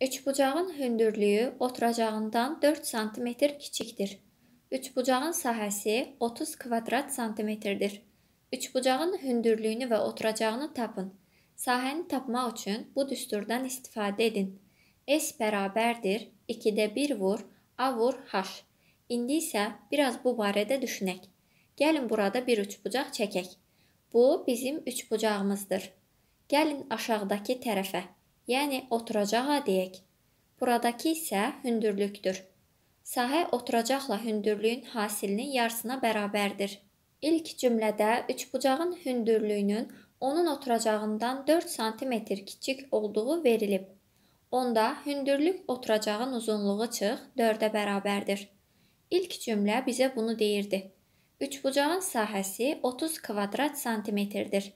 Üçbucağın hündürlüyü oturacağından 4 sm kiçikdir. Üçbucağın sahəsi 30 kvadrat santimetrdir. Üçbucağın hündürlüyünü və oturacağını tapın. Sahəni tapmaq üçün bu düsturdan istifadə edin. S bərabərdir 2-də 1 vur A vur H. İndi isə biraz bu barədə düşünək. Gəlin burada bir üçbucaq çəkək. Bu bizim üçbucağımızdır. Gəlin aşağıdakı tərəfə yəni oturacağa deyək. Buradakı isə hündürlükdür. Sahə oturacaqla hündürlüyün hasilinin yarısına bərabərdir. İlk cümlədə üçbucağın hündürlüyünün onun oturacağından 4 sm kiçik olduğu verilib. Onda hündürlük oturacağın uzunluğu çıx 4-ə bərabərdir. İlk cümlə bizə bunu deyirdi. Üçbucağın sahəsi 30 kvadrat santimetrdir.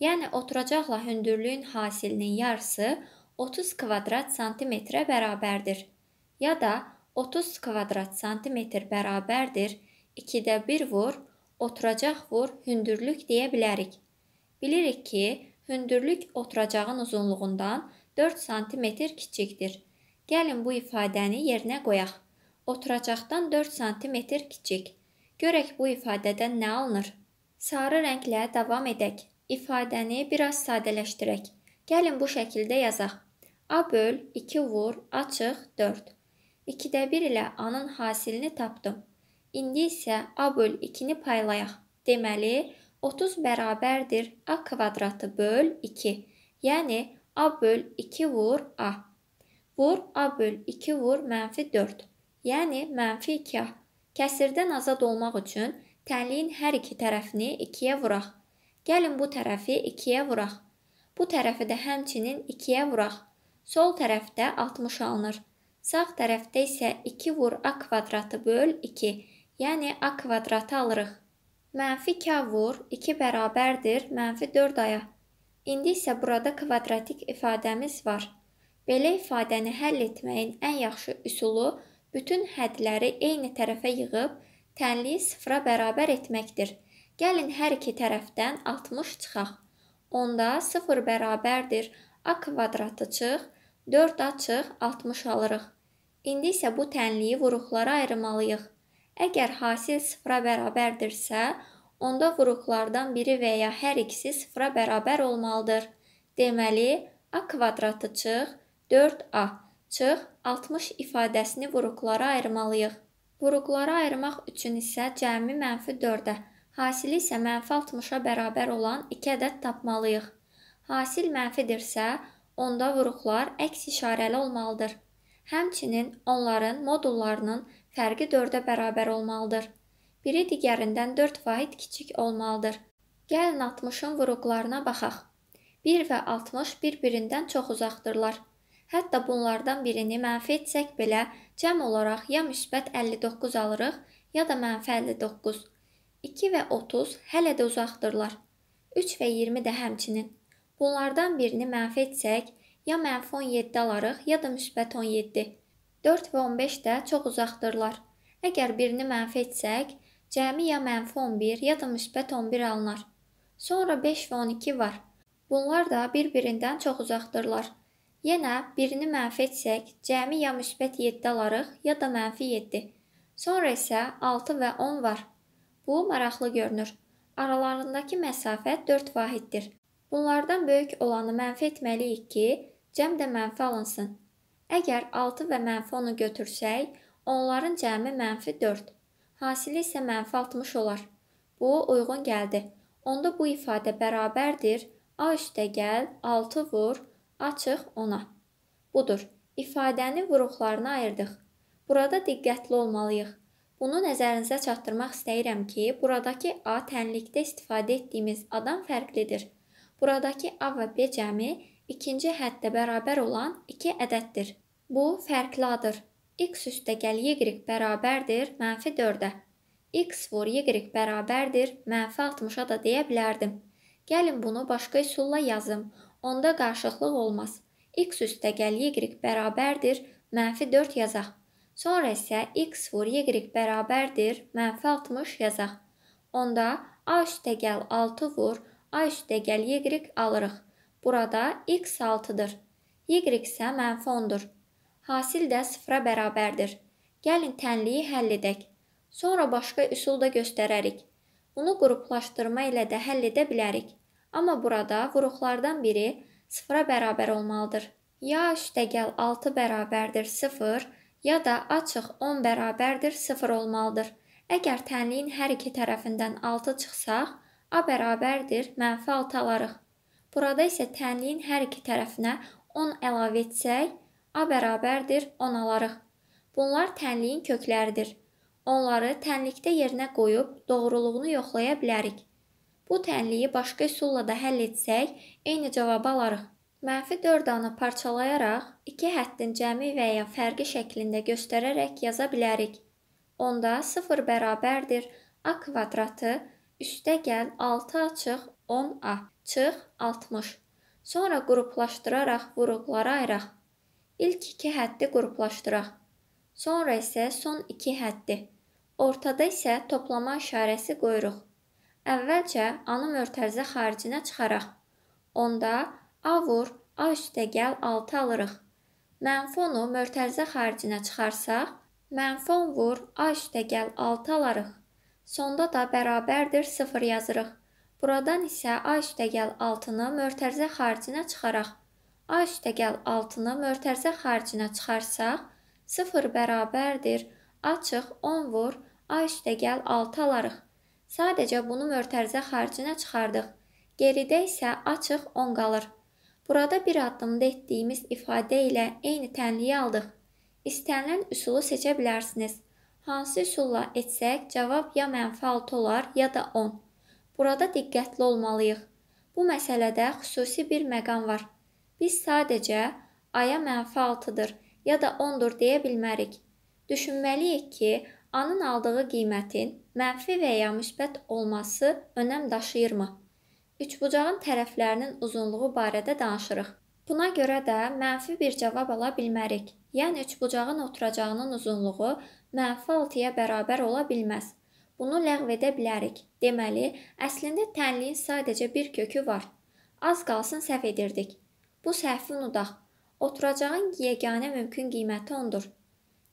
Yəni oturacaqla hündürlüyün hasilinin yarısı 30 kvadrat santimetrə bərabərdir ya da 30 kvadrat santimetr bərabərdir 2-də 1 vur, oturacaq vur, hündürlük deyə bilərik. Bilirik ki, hündürlük oturacağın uzunluğundan 4 santimetr kiçikdir. Gəlin bu ifadəni yerinə qoyaq. Oturacaqdan 4 santimetr kiçik. Görək bu ifadədən nə alınır? Sarı rənglə davam edək. İfadəni biraz sadələşdirək. Gəlin bu şəkildə yazaq. A böl 2 vur açıq 4. 2-də 1 ilə A-nın hasilini tapdım. İndi isə A böl 2-ni paylayaq. Deməli, 30 bərabərdir A kvadratı böl 2. Yəni, A böl 2 vur A. Vur A böl 2 vur mənfi 4. Yəni, mənfi 2 A. Kəsirdən azad olmaq üçün tənliyin hər iki tərəfini 2-yə vuraq. Gəlin bu tərəfi 2-yə vuraq. Bu tərəfi də həmçinin 2-yə vuraq. Sol tərəfdə 60 alınır. Sağ tərəfdə isə 2 vur a kvadratı böl 2, yəni a kvadratı alırıq. Mənfi k vur 2 bərabərdir mənfi 4 aya. İndi isə burada kvadratik ifadəmiz var. Belə ifadəni həll etməyin ən yaxşı üsulu bütün hədləri eyni tərəfə yığıb tənliyi sıfıra bərabər etməkdir. Gəlin hər iki tərəfdən 60 çıxaq. Onda 0 bərabərdir a kvadratı çıx, 4 açıq 60 alırıq. İndi isə bu tənliyi vuruqlara ayırmalıyıq. Əgər hasil sıfıra bərabərdirsə, onda vuruqlardan biri və ya hər ikisi sıfıra bərabər olmalıdır. Deməli, a kvadratı çıx, 4a çıx, 60 ifadəsini vuruqlara ayırmalıyıq. Vuruqlara ayırmaq üçün isə cəmi mənfi 4-ə, hasili isə mənfi 60-a bərabər olan 2 ədəd tapmalıyıq. Hasil mənfidirsə, onda vuruqlar əks işarəli olmalıdır. Həmçinin onların modullarının fərqi 4-ə bərabər olmalıdır. Biri digərindən 4 vahid kiçik olmalıdır. Gəlin 60-ın vuruqlarına baxaq. 1 və 60 bir-birindən çox uzaqdırlar. Hətta bunlardan birini mənfi etsək belə cəm olaraq ya müsbət 59 alırıq, ya da mənfi 59. 2 və 30 hələ də uzaqdırlar. 3 və 20 də həmçinin. Bunlardan birini mənfi etsək, ya mənfi 17 alarıq, ya da müsbət 17. 4 və 15 də çox uzaqdırlar. Əgər birini mənfi etsək, cəmi ya mənfi 11, ya da müsbət 11 alınar. Sonra 5 və 12 var. Bunlar da bir-birindən çox uzaqdırlar. Yenə birini mənfi etsək, cəmi ya müsbət 7 alarıq, ya da mənfi 7. Sonra isə 6 və 10 var. Bu maraqlı görünür. Aralarındakı məsafə 4 vahiddir. Bunlardan böyük olanı mənfi etməliyik ki, cəm də mənfi alınsın. Əgər 6 və mənfi 10-u götürsək, onların cəmi mənfi 4. Hasili isə mənfi 60 olar. Bu uyğun gəldi. Onda bu ifadə bərabərdir. A üstə gəl, 6 vur, açıq 10-a. Budur. İfadəni vuruqlarına ayırdıq. Burada diqqətli olmalıyıq. Bunu nəzərinizə çatdırmaq istəyirəm ki, buradakı A tənlikdə istifadə etdiyimiz adam fərqlidir. Buradakı A və B cəmi ikinci həddə bərabər olan iki ədəddir. Bu fərqladır. X üstəgəl Y bərabərdir mənfi 4-ə. X vur Y bərabərdir mənfi 60-a da deyə bilərdim. Gəlin bunu başqa üsulla yazım. Onda qarşıqlıq olmaz. X üstəgəl Y bərabərdir mənfi 4 yazaq. Sonra isə x vur y bərabərdir mənfi 60 yazaq. Onda a üstəgəl 6 vur A üstəgəl Y alırıq. Burada X 6-dır. Y isə mənfi 10-dur. Hasil də sıfıra bərabərdir. Gəlin tənliyi həll edək. Sonra başqa üsul da göstərərik. Bunu qruplaşdırma ilə də həll edə bilərik. Amma burada vuruqlardan biri sıfıra bərabər olmalıdır. Ya üstəgəl 6 bərabərdir 0, ya da açıq 10 bərabərdir 0 olmalıdır. Əgər tənliyin hər iki tərəfindən 6 çıxsaq, A bərabərdir, mənfi altı alarıq. Burada isə tənliyin hər iki tərəfinə 10 əlavə etsək, A bərabərdir 10 alarıq. Bunlar tənliyin kökləridir. Onları tənlikdə yerinə qoyub doğruluğunu yoxlaya bilərik. Bu tənliyi başqa üsulla da həll etsək, eyni cavabı alarıq. Mənfi 4-anı parçalayaraq, iki həddin cəmi və ya fərqi şəklində göstərərək yaza bilərik. Onda 0 bərabərdir a kvadratı Üstə gəl 6 açıq 10 A. Çıx 60. Sonra qruplaşdıraraq vuruqlara ayıraq. İlk iki həddi qruplaşdıraq. Sonra isə son iki həddi. Ortada isə toplama işarəsi qoyuruq. Əvvəlcə anım örtərzə xaricinə çıxaraq. Onda A vur, A üstə gəl 6 alırıq. Mənfi onu mörtərzə xaricinə çıxarsaq, mənfi 10 vur, A üstə gəl 6 alarıq. Sonda da bərabərdir 0 yazırıq. Buradan isə A üstəgəl 6-nı mörtərzə xaricinə çıxaraq. A üstəgəl 6-nı mörtərzə xaricinə çıxarsaq, 0 bərabərdir. Açıq 10 vur, A üstəgəl 6 alarıq. Sadəcə bunu mörtərzə xaricinə çıxardıq. Geridə isə açıq 10 qalır. Burada bir addımda etdiyimiz ifadə ilə eyni tənliyi aldıq. İstənilən üsulu seçə bilərsiniz. Hansı üsulla etsək, cavab ya mənfaat olar, ya da 10. Burada diqqətli olmalıyıq. Bu məsələdə xüsusi bir məqam var. Biz sadəcə aya mənfaatıdır ya da 10-dur deyə bilmərik. Düşünməliyik ki, anın aldığı qiymətin mənfi və ya müsbət olması önəm daşıyırmı? Üçbucağın tərəflərinin uzunluğu barədə danışırıq. Buna görə də mənfi bir cavab ala bilmərik. Yəni üçbucağın oturacağının uzunluğu mənfi 6-ya bərabər ola bilməz. Bunu ləğv edə bilərik. Deməli, əslində tənliyin sadəcə bir kökü var. Az qalsın səhv edirdik. Bu səhvi unudaq. Oturacağın yeganə mümkün qiyməti ondur.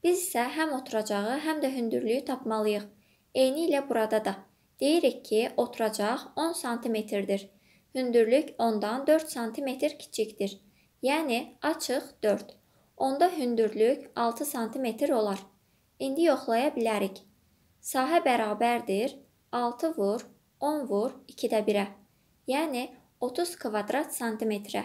Biz isə həm oturacağı, həm də hündürlüyü tapmalıyıq. Eyni ilə burada da. Deyirik ki, oturacaq 10 sm-dir. Hündürlük ondan 4 sm kiçikdir. Yəni açıq 4. Onda hündürlük 6 sm olar. İndi yoxlaya bilərik. Sahə bərabərdir 6 vur 10 vur 2-də 1-ə. Yəni 30 kvadrat santimetrə.